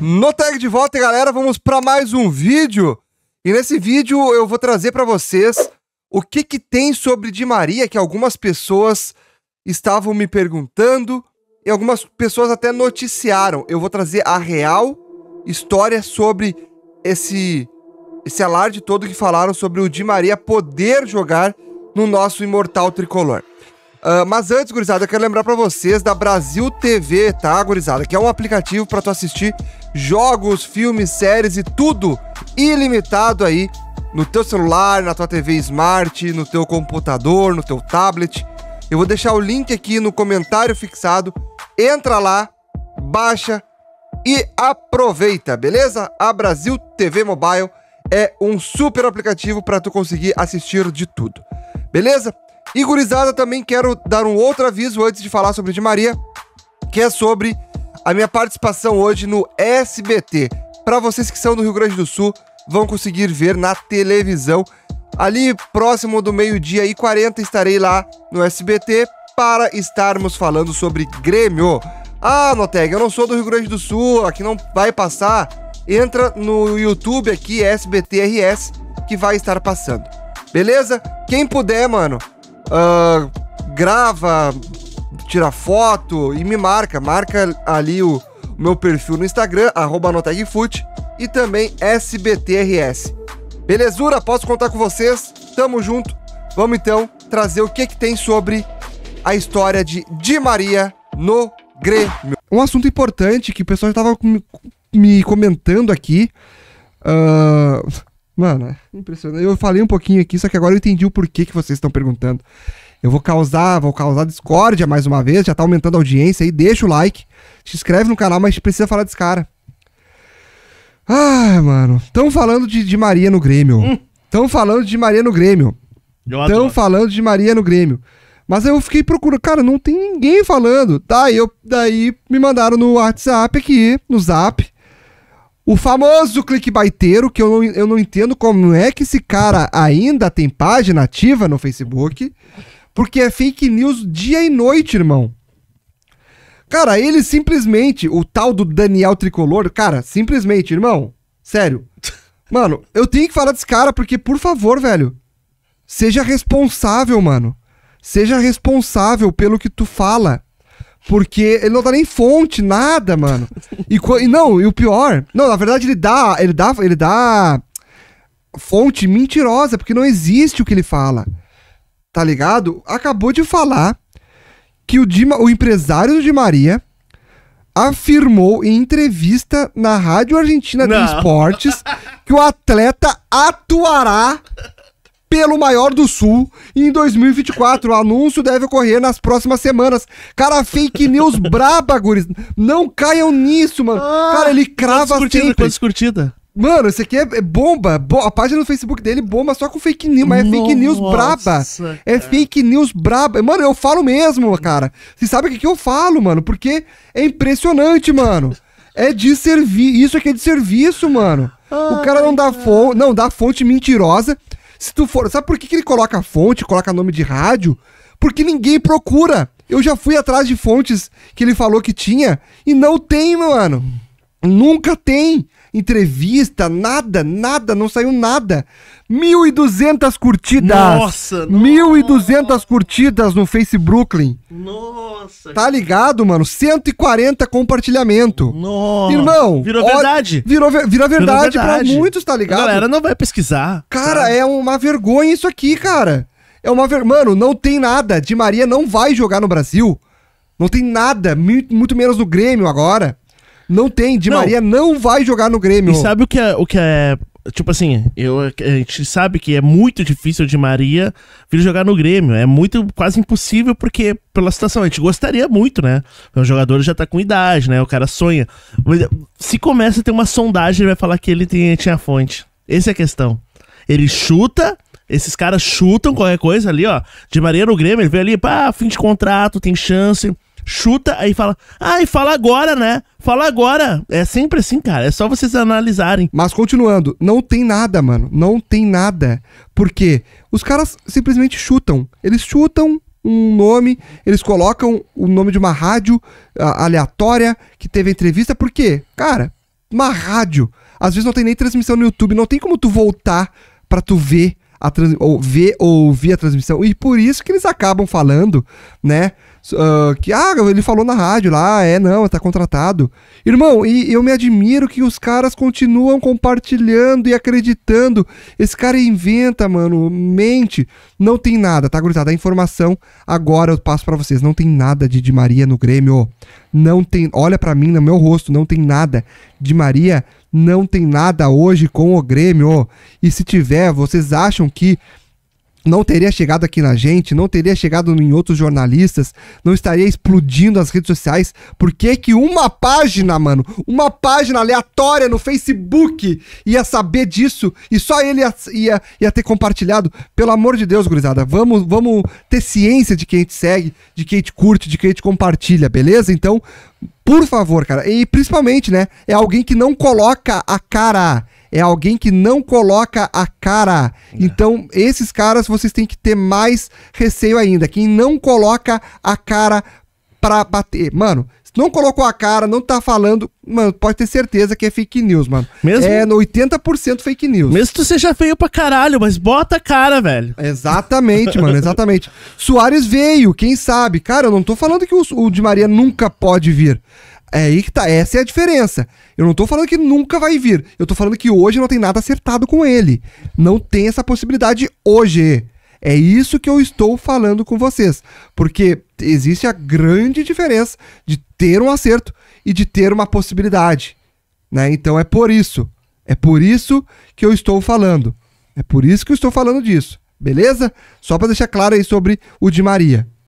No tag de volta, galera, vamos para mais um vídeo. E nesse vídeo eu vou trazer para vocês o que que tem sobre Di Maria que algumas pessoas estavam me perguntando e algumas pessoas até noticiaram. Eu vou trazer a real história sobre esse esse alarde todo que falaram sobre o Di Maria poder jogar no nosso imortal tricolor. Uh, mas antes, gurizada, eu quero lembrar para vocês da Brasil TV, tá, gurizada? Que é um aplicativo para tu assistir jogos, filmes, séries e tudo ilimitado aí no teu celular, na tua TV smart, no teu computador, no teu tablet. Eu vou deixar o link aqui no comentário fixado. Entra lá, baixa e aproveita, beleza? A Brasil TV Mobile é um super aplicativo para tu conseguir assistir de tudo. Beleza? E gurizada, também quero dar um outro aviso antes de falar sobre Di Maria, que é sobre a minha participação hoje no SBT. Para vocês que são do Rio Grande do Sul, vão conseguir ver na televisão. Ali próximo do meio-dia e 40 estarei lá no SBT para estarmos falando sobre Grêmio. Ah, Noteg, eu não sou do Rio Grande do Sul, aqui não vai passar. Entra no YouTube aqui, SBTRS, que vai estar passando. Beleza? Quem puder, mano, uh, grava, tira foto e me marca. Marca ali o, o meu perfil no Instagram, NotagFoot e também SBTRS. Belezura, posso contar com vocês? Tamo junto. Vamos então trazer o que, que tem sobre a história de Di Maria no Grêmio. Um assunto importante que o pessoal já estava me comentando aqui. Uh... Mano, é impressionante. Eu falei um pouquinho aqui, só que agora eu entendi o porquê que vocês estão perguntando. Eu vou causar, vou causar discórdia mais uma vez, já tá aumentando a audiência aí, deixa o like, se inscreve no canal, mas precisa falar desse cara. Ah, mano. Estão falando de, de Maria no Grêmio. Estão hum. falando de Maria no Grêmio. Estão falando de Maria no Grêmio. Mas eu fiquei procurando, cara, não tem ninguém falando. Daí, tá, eu, daí me mandaram no WhatsApp aqui, no Zap, o famoso clickbaiteiro, que eu não, eu não entendo como é que esse cara ainda tem página ativa no Facebook. Porque é fake news dia e noite, irmão. Cara, ele simplesmente, o tal do Daniel Tricolor, cara, simplesmente, irmão, sério. Mano, eu tenho que falar desse cara porque, por favor, velho, seja responsável, mano. Seja responsável pelo que tu fala. Porque ele não dá nem fonte, nada, mano. E, e, não, e o pior. Não, na verdade, ele dá. Ele dá. Ele dá fonte mentirosa, porque não existe o que ele fala tá ligado? Acabou de falar que o, o empresário do Di Maria afirmou em entrevista na Rádio Argentina de Esportes que o atleta atuará pelo Maior do Sul em 2024. O anúncio deve ocorrer nas próximas semanas. Cara, fake news braba, guris. Não caiam nisso, mano. Ah, cara, ele crava quantas sempre. Quantas curtida? Mano, isso aqui é, é bomba. Bo a página no Facebook dele bomba só com fake news, mas é fake news braba. É cara. É fake news braba. Mano, eu falo mesmo, cara. Você sabe o que, que eu falo, mano? Porque é impressionante, mano. É de serviço. Isso aqui é de serviço, mano. Ai, o ah, cara não dá fonte. Não, dá fonte mentirosa. Se tu for. Sabe por que, que ele coloca fonte, coloca nome de rádio? Porque ninguém procura. Eu já fui atrás de fontes que ele falou que tinha e não tem, mano. Nunca tem entrevista, nada, nada, não saiu nada. 1.200 curtidas. Nossa, 1.200 curtidas no Face Brooklyn. Nossa. Tá ligado, mano? 140 compartilhamento. Nossa. Irmão. Virou ó, verdade. Virou, virou verdade, virou verdade. pra muitos, tá ligado? A galera não vai pesquisar. Cara, sabe? é uma vergonha isso aqui, cara. É uma vergonha. Mano, não tem nada. Di Maria não vai jogar no Brasil. Não tem nada, muito menos no Grêmio agora. Não tem, Di não. Maria não vai jogar no Grêmio. E sabe o que é, o que é tipo assim, eu, a gente sabe que é muito difícil de Maria vir jogar no Grêmio. É muito, quase impossível, porque pela situação, a gente gostaria muito, né? O jogador já tá com idade, né? O cara sonha. Mas, se começa a ter uma sondagem, ele vai falar que ele tem, tinha fonte. Essa é a questão. Ele chuta, esses caras chutam qualquer coisa ali, ó. De Maria no Grêmio, ele veio ali, pá, fim de contrato, tem chance chuta, aí fala, ah, e fala agora, né? Fala agora. É sempre assim, cara. É só vocês analisarem. Mas continuando, não tem nada, mano. Não tem nada. porque Os caras simplesmente chutam. Eles chutam um nome, eles colocam o nome de uma rádio aleatória que teve entrevista. Por quê? Cara, uma rádio. Às vezes não tem nem transmissão no YouTube, não tem como tu voltar para tu ver a trans... ou ver ou ouvir a transmissão. E por isso que eles acabam falando, né, Uh, que, ah, ele falou na rádio lá, é, não, tá contratado. Irmão, e eu me admiro que os caras continuam compartilhando e acreditando. Esse cara inventa, mano, mente. Não tem nada, tá, gurizada? A informação agora eu passo para vocês. Não tem nada de Di Maria no Grêmio. Não tem, olha para mim no meu rosto, não tem nada. Di Maria não tem nada hoje com o Grêmio. E se tiver, vocês acham que não teria chegado aqui na gente, não teria chegado em outros jornalistas, não estaria explodindo as redes sociais. Por que que uma página, mano, uma página aleatória no Facebook ia saber disso e só ele ia, ia, ia ter compartilhado? Pelo amor de Deus, gurizada, vamos, vamos ter ciência de quem a gente segue, de quem a gente curte, de quem a gente compartilha, beleza? Então, por favor, cara, e principalmente, né, é alguém que não coloca a cara é alguém que não coloca a cara. É. Então, esses caras vocês têm que ter mais receio ainda. Quem não coloca a cara pra bater. Mano, não colocou a cara, não tá falando, mano, pode ter certeza que é fake news, mano. Mesmo? É 80% fake news. Mesmo que tu seja feio pra caralho, mas bota a cara, velho. Exatamente, mano, exatamente. Soares veio, quem sabe? Cara, eu não tô falando que o, o Di Maria nunca pode vir. É aí que tá, essa é a diferença. Eu não tô falando que nunca vai vir. Eu tô falando que hoje não tem nada acertado com ele. Não tem essa possibilidade hoje. É isso que eu estou falando com vocês. Porque existe a grande diferença de ter um acerto e de ter uma possibilidade. Né? Então é por isso. É por isso que eu estou falando. É por isso que eu estou falando disso. Beleza? Só para deixar claro aí sobre o de Maria.